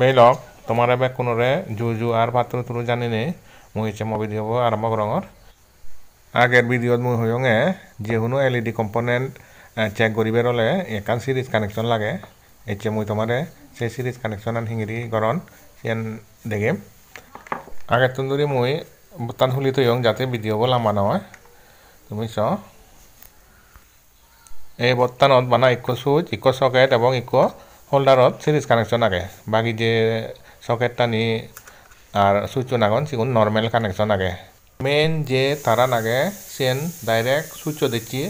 বেইলক তোমাৰ এবাৰ কোনোৰে জু জু আৰু পাত্ৰ তোৰ জানিনে মই হৈছে মই ভিডিঅ' আৰম্ভ ৰঙৰ আগৰ ভিডিঅ'ত মই হৈয়ঙে যিকোনো L E D component check কৰিব ল'লে একান চিৰিজ কানেকশ্যন লাগে এতিয়া মই তোমাৰে সেই চিৰিজ কানেকশ্যন শিঙিৰি গৰণ চেন দেখিম আগে তুন্দৰি মই বুটান খুলি থৈ হওঁ যাতে ভিডিঅ' লাম্বা নহয় তুমি চ এই বৰ্তমানত মানে ইক' চুইচ ইক' চকেট এবং ইক' হোল্ডাৰত ছিৰিজ কানেকশ্যন আগে বাকী যে চকেট টানি আর সুইচও নাগন সেগুন নর্মাল কানেকশন আগে মেন যে তারা নাগে সেন ডাইরেক্ট সুইচ দিচ্ছি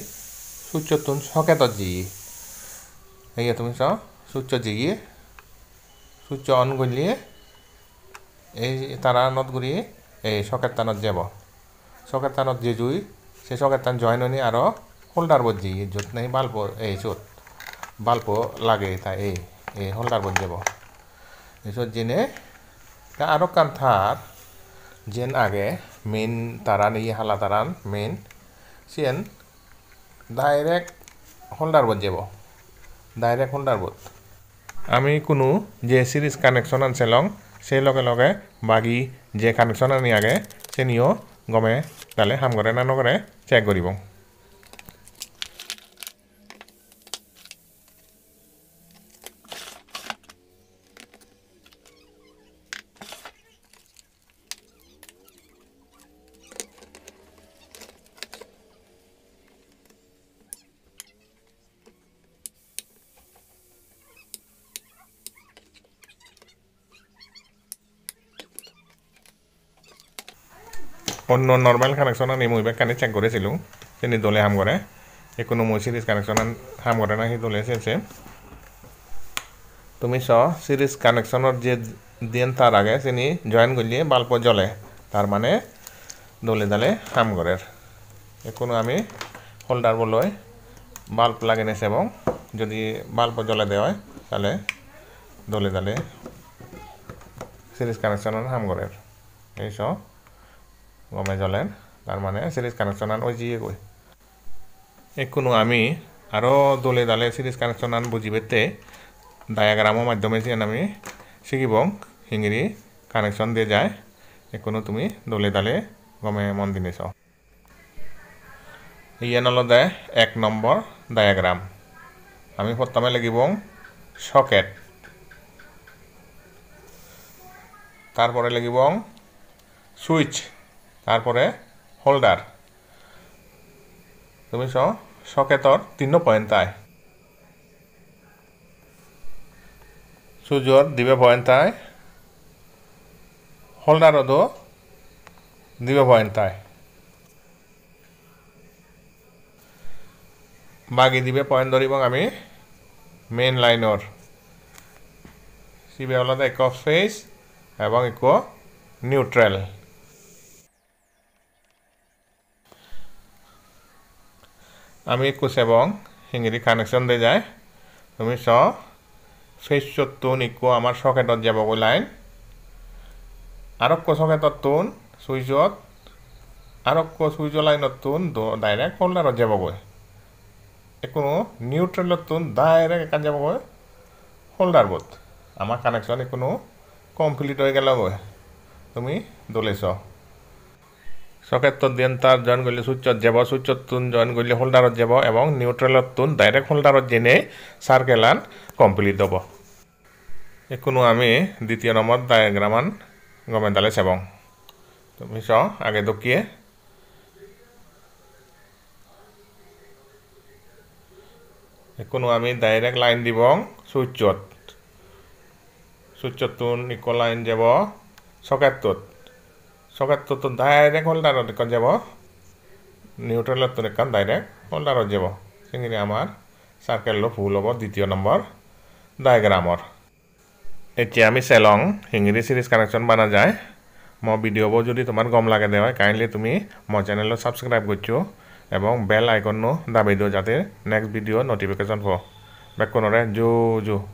সুইচ তুন সকেত জি এই তুমি চ সুইচ জি সুইচ অন করলি এই তারা নত করি এই সকেট টানত যাব সকেট টানত যে জুই সেই সকেট টান জয়েন হনি আরও হোল্ডার বজি যত নাই বাল্ব এই চোত বাল্ব লাগে তা এই এই হোল্ডার বন যাব এসব জেনে আরও কান্থার জেন আগে মেন তারান এই হালা তারান মেন সেন ডাইরেক্ট হোল্ডার বন যাব ডাইরেক্ট হোল্ডার বোধ আমি কোনো যে সিরিজ কানেকশন আনছে লং সেই লগে লগে বাকি যে কানেকশন আনি আগে সে নিয়েও গমে তাহলে হাম করে না নগরে চেক করিব অন্য নর্মাল কানেকশন আমি মুই ব্যাগ কানে চেক করেছিল তিনি দলে হাম করে এ কোনো মুই সিরিজ কানেকশন হাম করে না সি দলে সে তুমি স সিরিজ কানেকশনের যে দিন তার আগে তিনি জয়েন করলে বাল্প জ্বলে তার মানে দলে দলে হাম করে এখনো আমি হোল্ডার বলয় বাল্ব লাগে নেছে এবং যদি বাল্ব জ্বলে দেওয়া হয় তাহলে দলে দলে সিরিজ কানেকশন হাম করে এই সব গমে জলেন তার মানে সিরিজ কানেকশন আন ওই জিয়ে গই এখনো আমি আরও দলে দালে সিরিজ কানেকশন আন বুঝিবেতে ডায়াগ্রামও মাধ্যমে যে আমি শিখিব হিঙ্গিরি কানেকশন দিয়ে যায় এখনো তুমি দলে দালে গমে মন দিনেছ ইয়ান দেয় এক নম্বর ডায়াগ্রাম আমি প্রথমে লাগিব সকেট তারপরে লাগিব সুইচ তারপরে হোল্ডার তুমি স সকেতর তিন পয়েন্ট তাই সূর্যর দিবে পয়েন্ট তাই হোল্ডার দো দিবে পয়েন্ট তাই বাগি দিবে পয়েন্ট ধরিব আমি মেইন লাইনর সিবে হল এক ফেস এবং এক নিউট্রেল আমি একুশ এবং হিঙ্গিরি কানেকশন দিয়ে যায় তুমি স শেষ তুন ইকো আমার সকেটত যাব ওই লাইন আরক্য সকেটত তুন সুইচত আরক্য সুইচ লাইনত তুন ডাইরেক্ট হোল্ডারত যাবগৈ কোনো নিউট্রেলত তুন ডাইরেক্ট একান যাবগৈ হোল্ডার বোধ আমার কানেকশন কোনো কমপ্লিট হয়ে গেল তুমি দলেছ চকেটত দিন তার জয়েন করলে সুইচত যাব সুইচত তুন জয়েন করলে হোল্ডারত যাব এবং নিউট্রেলত তুন ডাইরেক্ট হোল্ডারত জেনে সার্কেলান কমপ্লিট দেব এখনো আমি দ্বিতীয় নম্বর ডায়াগ্রামান গমে দালে সেবং তুমি চ আগে দকিয়ে এখনো আমি ডাইরেক্ট লাইন দিব সূর্যত সুইচত তুন ইকো লাইন যাব সকেতত sokat direct holder on kon jabo neutral তনে কান ডাইরেক্ট হোল্ডার যাব সেখানে আমার সার্কেল ফুল হব দ্বিতীয় নম্বর ডায়াগ্রামর এতিয়া আমি চেলং হিঙিৰি চিৰিজ কানেকশ্যন বানা যায় মই ভিডিঅ'বোৰ যদি তোমাৰ গম লাগে দে হয় কাইণ্ডলি তুমি মই চেনেলত ছাবস্ক্ৰাইব কৰিছোঁ এবং বেল আইকনো দাবি দিওঁ যাতে নেক্সট ভিডিঅ' নটিফিকেশ্যন পাওঁ বেক কোনৰে জো